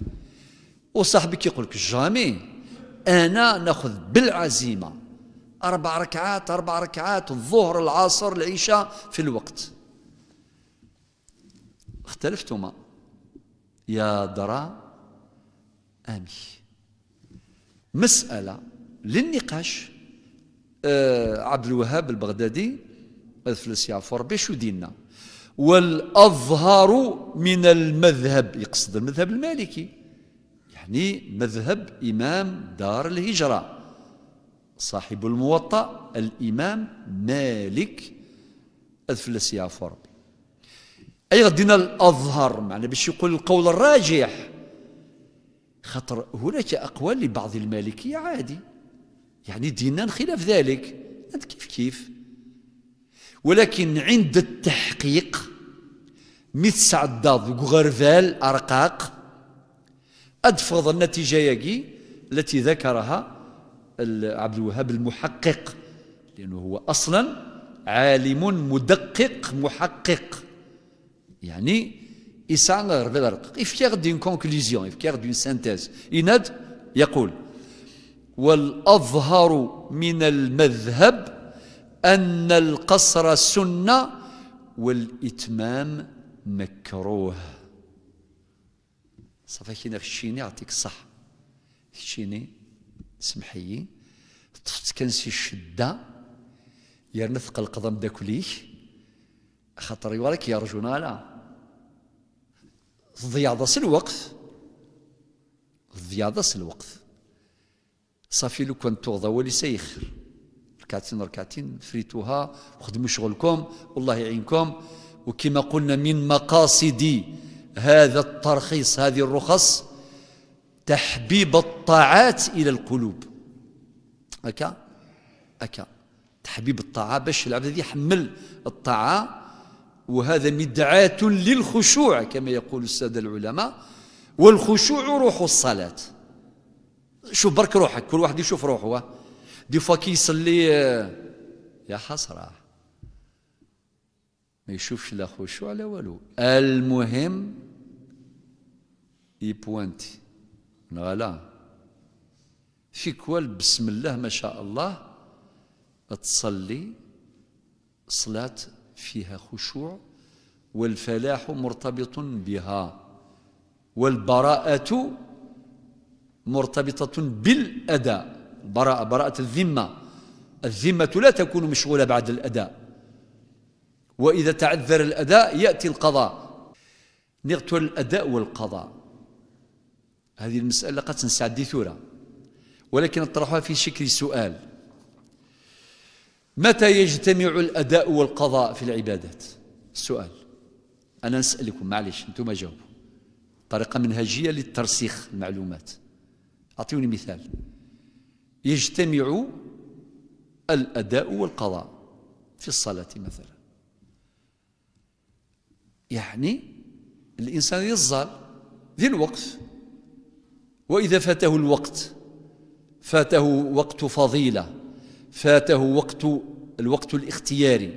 وصاحبك يقول لك جامي انا ناخذ بالعزيمه اربع ركعات اربع ركعات الظهر العصر العشاء في الوقت اختلفتما يا درا امي مساله للنقاش آه، عبد الوهاب البغدادي أفلس يعفو ربي شو ديننا والأظهر من المذهب يقصد المذهب المالكي يعني مذهب إمام دار الهجرة صاحب الموطأ الإمام مالك أفلس يعفو ربي أي غدينا الأظهر معنا باش يقول القول الراجح خطر هناك أقوال لبعض المالكية عادي يعني ديننا خلاف ذلك انت كيف كيف ولكن عند التحقيق مثل الضاد وغرفال أرقاق أدفض النتيجة يجي التي ذكرها عبد الوهاب المحقق لأنه هو أصلا عالم مدقق محقق يعني يسعى غرفال أرقاق إفكار دين كونكليزيون إفكار دين سانتيز إناد يقول والأظهر من المذهب أن القصر سنة والإتمام مكروه صافي في خشيني يعطيك صح خشيني سمحيي طفت كنسي الشدة يرنا ثقل القضم داكليك خاطر يوريك يرجونا لا ضياع ضاس الوقت ضياع الوقت صافي لو كان توضى ولي يخر ركعتين ركعتين فريتوها وخدموا شغلكم والله يعينكم وكما قلنا من مقاصد هذا الترخيص هذه الرخص تحبيب الطاعات إلى القلوب هكا هكا تحبيب الطاعة باش العبد هذا يحمل الطاعة وهذا مدعاة للخشوع كما يقول السادة العلماء والخشوع روح الصلاة شوف برك روحك كل واحد يشوف روحه دي فوا كي يصلي آه، يا حسرة ما يشوفش لا خشوع لا والو المهم يبوانتي فوالا في كوال بسم الله ما شاء الله تصلي صلاة فيها خشوع والفلاح مرتبط بها والبراءة مرتبطة بالأداء براءة براءة الذمة الذمة لا تكون مشغولة بعد الأداء وإذا تعذر الأداء يأتي القضاء نقتل الأداء والقضاء هذه المسألة قد نسعد ثورة ولكن نطرحها في شكل سؤال متى يجتمع الأداء والقضاء في العبادات السؤال أنا نسألكم معلش أنتم جاوبوا طريقة منهجية للترسيخ المعلومات أعطيوني مثال يجتمع الأداء والقضاء في الصلاة مثلا يعني الإنسان يظل ذي الوقت وإذا فاته الوقت فاته وقت فضيلة فاته وقت الوقت الاختياري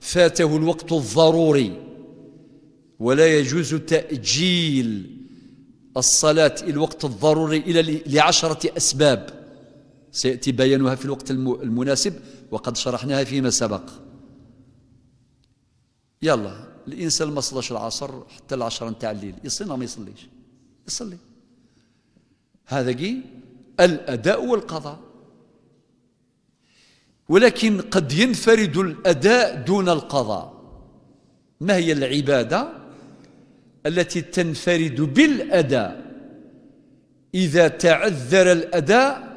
فاته الوقت الضروري ولا يجوز تأجيل الصلاة الوقت الضروري إلى لعشرة أسباب سيأتي بيانها في الوقت المناسب وقد شرحناها فيما سبق يلا الإنسان ما صلاش العصر حتى العشرة نتاع الليل يصلي ما يصليش يصلي هذا كي الأداء والقضاء ولكن قد ينفرد الأداء دون القضاء ما هي العبادة التي تنفرد بالأداء إذا تعذر الأداء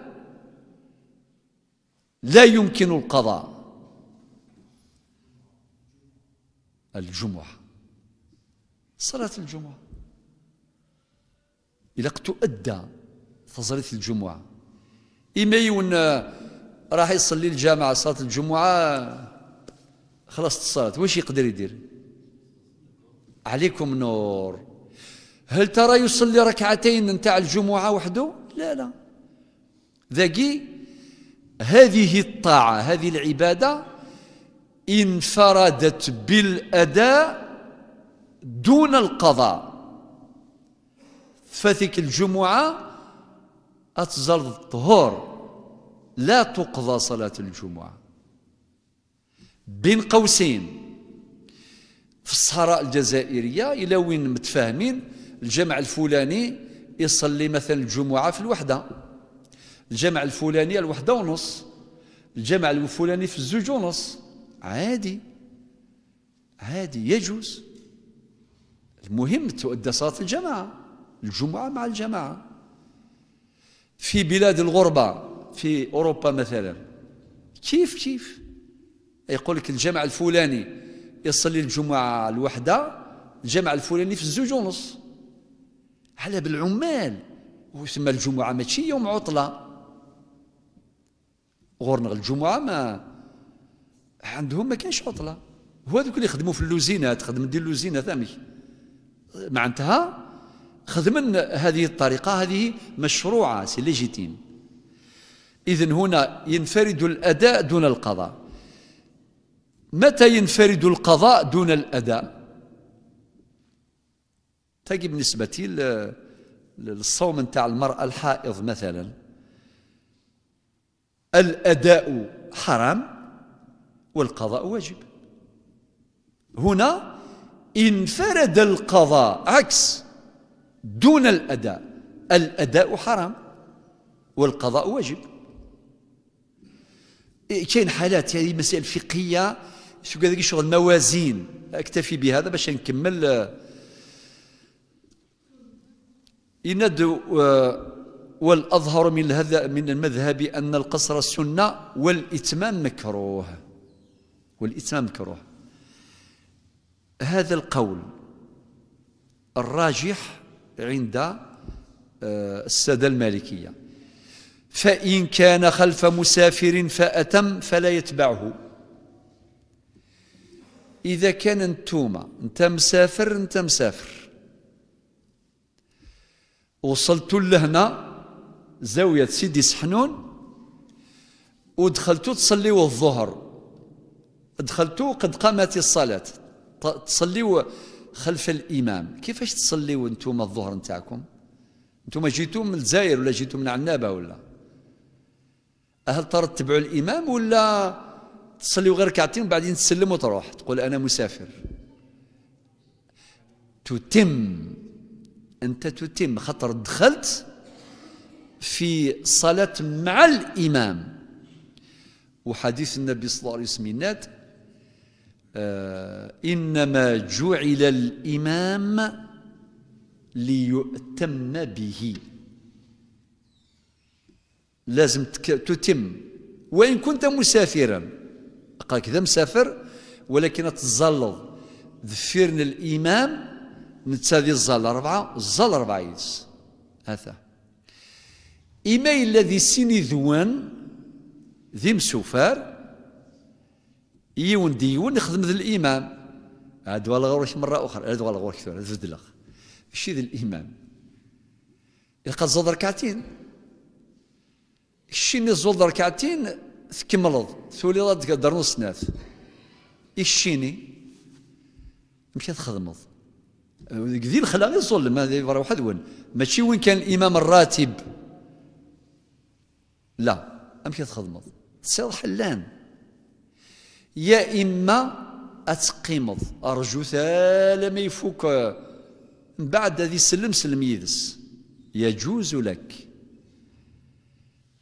لا يمكن القضاء الجمعة صلاة الجمعة إلا تؤدى صلاة الجمعة إما يون راح يصلي الجامعة صلاة الجمعة خلاص الصلاة واش يقدر يدير عليكم نور هل ترى يصلي ركعتين نتاع الجمعة وحده لا لا ذاقي هذه الطاعة هذه العبادة انفردت بالأداء دون القضاء فذيك الجمعة أتزل الطهور لا تقضى صلاة الجمعة بين قوسين في الصحراء الجزائرية إلى وين متفاهمين الجمع الفلاني يصلي مثلا الجمعة في الوحدة الجمع الفلاني الوحدة ونص الجمع الفلاني في الزوج ونص عادي عادي يجوز المهم تؤدى صلاة الجماعة الجمعة مع الجماعة في بلاد الغربة في أوروبا مثلا كيف كيف يقول لك الجمع الفلاني يصلي الجمعة الوحدة الجمعة الفلاني في الزوج ونص على بالعمال وسمى الجمعة ماشي يوم عطلة غورنغ الجمعة ما عندهم ما كانش عطلة هو ذوك اللي يخدموا في اللوزينات خدم ديال اللوزينة ثاني معناتها خدمن هذه الطريقة هذه مشروعة سي ليجيتيم إذن هنا ينفرد الأداء دون القضاء متى ينفرد القضاء دون الأداء تجي بالنسبة للصوم نتاع المرأة الحائض مثلا الأداء حرام والقضاء واجب هنا انفرد القضاء عكس دون الأداء الأداء حرام والقضاء واجب إيه، كاين حالات هذه يعني مسائل فقهيه شو قال شغل موازين اكتفي بهذا باش نكمل يند آه، والاظهر من هذا من المذهب ان القصر سنه والاتمام مكروه والاتمام مكروه هذا القول الراجح عند آه، الساده المالكيه فان كان خلف مسافر فاتم فلا يتبعه إذا كان نتوما أنت مسافر أنت مسافر وصلت لهنا زاوية سيدي سحنون ودخلتو تصليو الظهر دخلتو قد قامت الصلاة تصليو خلف الإمام كيفاش تصليو أنتم الظهر نتاعكم أنتم جيتو من الجزائر ولا جيتو من عنابة ولا هل ترتبعوا الإمام ولا تصلي غير ركعتين وبعدين تسلم وتروح تقول أنا مسافر تتم أنت تتم خطر دخلت في صلاة مع الإمام وحديث النبي صلى الله عليه وسلم آه إنما جعل الإمام ليؤتم به لازم تتم وإن كنت مسافرا قال كذا مسافر ولكن تزلل ذفيرن الإمام نتادي الزل أربعة الزل أربعة يس هذا إما الذي سيني ذوان ذي مسوفار يون ديون يخدم ذي الإمام عاد ولا غورك مرة أخرى عاد ولا غورك ثورة تبدلخ شي ذي الإمام يلقى الزود ركعتين الشي نزول ركعتين تكملض توليض غاد تقدر نص ناس يشيني مشي تخدمض ذي الخلا غير ظلم هذا يبرا واحد وين ماشي وين كان الامام الراتب لا امشي تخدمض تصير حلان يا اما اتقيمض ارجو ثالا ما يفوك من بعد هذه سلم سلم يدس يجوز لك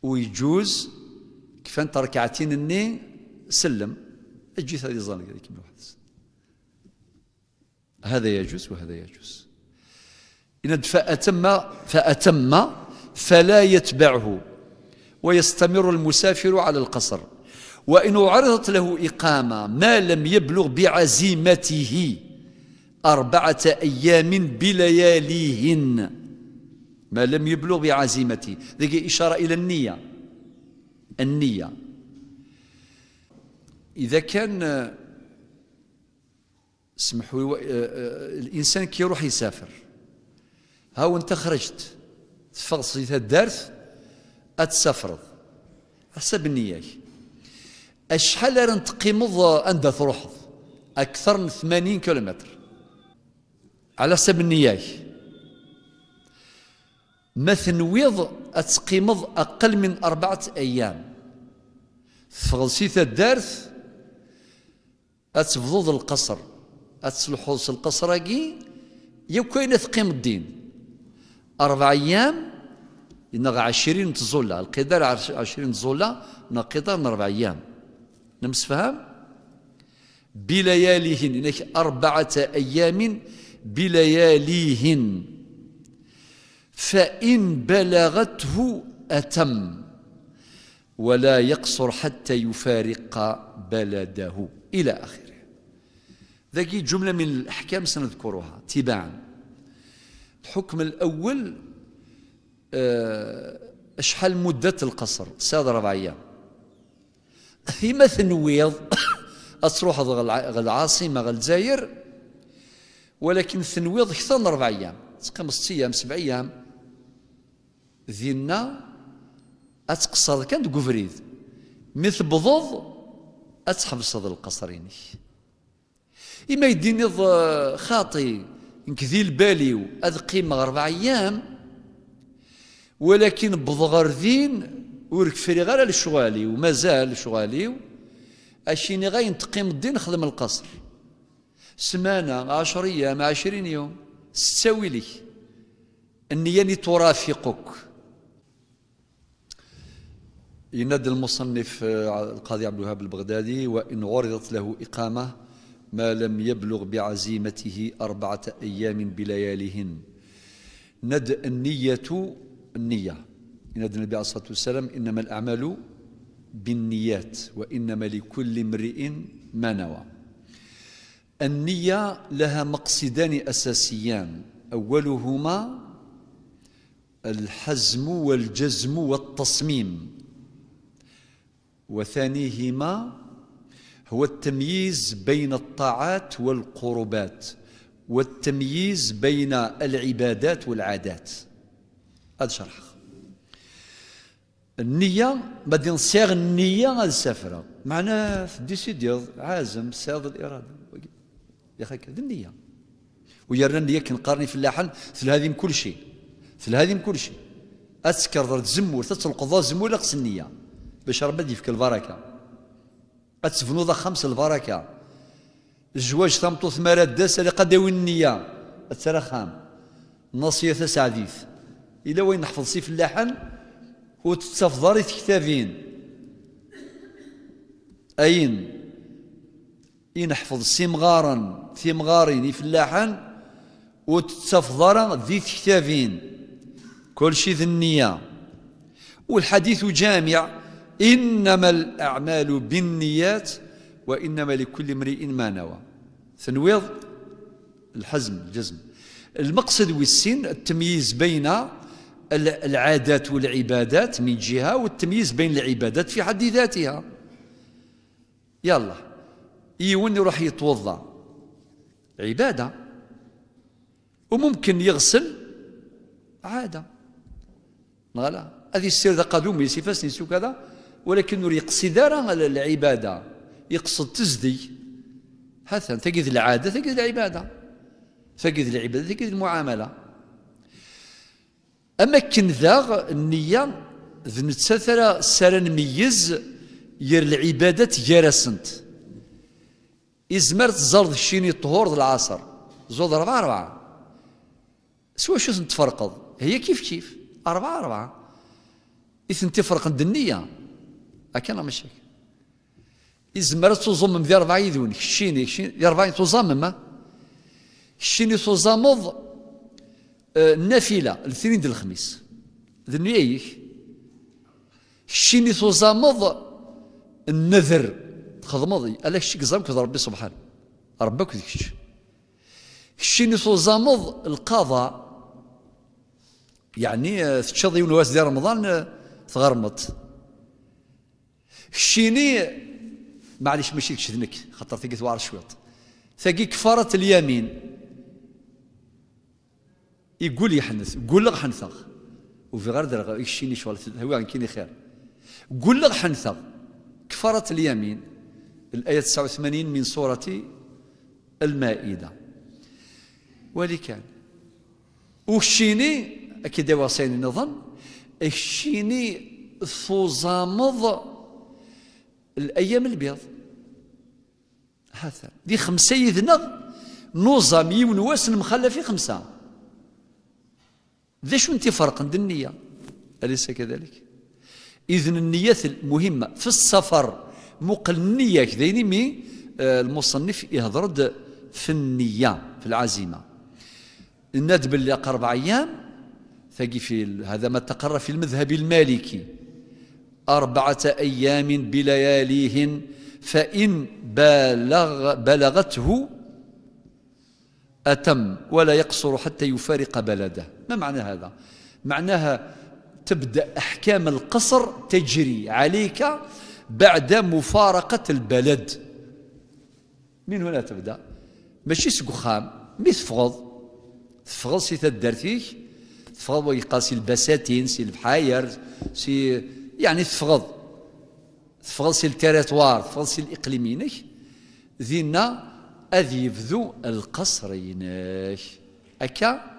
ويجوز كفنت ركعتين اني سلم الجيت هذه ظن هذا يجوز وهذا يجوز إن فأتم فأتم فلا يتبعه ويستمر المسافر على القصر وإن عرضت له إقامة ما لم يبلغ بعزيمته أربعة أيام بلياليهن ما لم يبلغ بعزيمته ذيك إشارة إلى النية النية إذا كان سمحوا الإنسان كي يروح يسافر هاو أنت خرجت تفرصي الدرس أتسافر حسب النية أشحال ران تقيمض أنت تروح أكثر من 80 كيلومتر على حسب النية ما تنويض أتقيمض أقل من أربعة أيام تفغلسي الدارس أتفضوض القصر أتسلحوص القصراقي يوكاين ثقيم الدين أربع أيام إنغ عشرين تزولة القدار عشرين تزولة من أربع أيام نمس فهم بلياليهن إنك أربعة أيام بلياليهن فإن بلغته أتم ولا يقصر حتى يفارق بلده إلى آخره ذاك جملة من الأحكام سنذكرها تباعا الحكم الأول آه، أشحال مدة القصر ساد ربع أيام فيما ثنويض أصروح غالعاصمة غالجزائر ولكن ثنويض أكثر من أربع أيام تقام ست أيام سبع أيام ذينا اتقصر كان دك مثل مي اتحبس اتحبسض القصرينك إما يديني خاطي نكذي البالي أذ قيمة أربع أيام ولكن بضغر ذين وركفري غير الشغالي ومازال شغالي أشيني غاي نتقيم الدين خدم القصر سمانة عشر أيام عشرين يوم ستاوي لي النية اللي ترافقك ينادى المصنف آه، القاضي عبد الوهاب البغدادي وإن عرضت له إقامة ما لم يبلغ بعزيمته أربعة أيام بلياليهن ند النية النية ينادى النبي عليه الصلاة والسلام إنما الأعمال بالنيات وإنما لكل امرئ ما نوى النية لها مقصدان أساسيان أولهما الحزم والجزم والتصميم وثانيهما هو التمييز بين الطاعات والقربات والتمييز بين العبادات والعادات هذا شرح النية بدي نصيغ النية هذا السفرة معناه ديسيديض عازم صيغ الإرادة يا أخي هذه النية ويرنا النية كنقارني في اللحن في هذه كل شيء في هذه كل شيء أتسكر ضرب زمور تتلقض زمور لقص النية باش ربي يفك البركه قد تفنوض خمس البركه الزواج ثمتو ثمارة داس اللي قد يوين النية الترخام نصية سعديث إلا وين نحفظ سيف اللحن وتتفضري تكتافين أين إن حفظ سي ثمغارين في اللحن وتتفضر ذي تكتافين كل شيء ذي النية والحديث جامع إنما الأعمال بالنيات وإنما لكل امرئ ما نوى تنويض الحزم الجزم المقصد والسن التمييز بين العادات والعبادات من جهة والتمييز بين العبادات في حد ذاتها يلا يوني يروح يتوضا عبادة وممكن يغسل عادة لا هذه السيرة قدومي يسيفاس نسيو كذا ولكن لا يقصد على العبادة يقصد تزدي هذا تجد العادة تجد العبادة تجد العبادة تجد المعاملة أما كن ذاغ النية ذن تسثر سر نميز ير العبادة جرسنت إزمرت زرد الشيني طهور العصر زود أربعة أربعة سوا شو تفرقض هي كيف كيف أربعة أربعة إثنتي فرق النية اكن ماشي إزمرت تزمم ذي ربع يدون كشيني كشيني أربعين تزمم كشيني تزمض آه، النافله الاثنين ديال الخميس ذنيك كشيني تزمض النذر تخدمضي الا كشي ذا ربي سبحانه ربك ذيك كشيني تزمض القضاء يعني آه، تشضي ونواس ديال رمضان آه، تغرمت الشيني معليش ماشي شذنك خاطر ثقي ثوار شويط ثقي كفارة اليمين يقول يحنث قول لك حنثغ وفي غير درغ الشيني شوال هو كيني خير قول لك حنثغ كفارة اليمين الآية 89 من سورة المائدة ولكن وشيني أكيد وصيني نظن الشيني ثوزامض الأيام البيض هذا دي خمسة يذنض نوزام يون واسن في خمسة ذا شو انت فرق عند النية أليس كذلك إذن النية المهمه في السفر مقل النية كذين يعني مي آه، المصنف يهضر في النية في العزيمة الندب اللي قرب أيام ثقي في هذا ما تقر في المذهب المالكي أربعة أيام بلياليهن فإن بالغ بلغته أتم ولا يقصر حتى يفارق بلده ما معنى هذا؟ معناها تبدأ أحكام القصر تجري عليك بعد مفارقة البلد من هنا تبدأ ماشي سكوخام مي تفغض تفغض سي تدار فيك تفغض ويقاسي البساتين سي البحاير سي يعني تفرض تفرض سي التيريتوار تفرض سي الإقليمينك ذينا أذ يبذو القصرينك أكا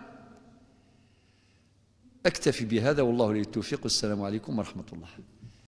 أكتفي بهذا والله للتوفيق والسلام عليكم ورحمة الله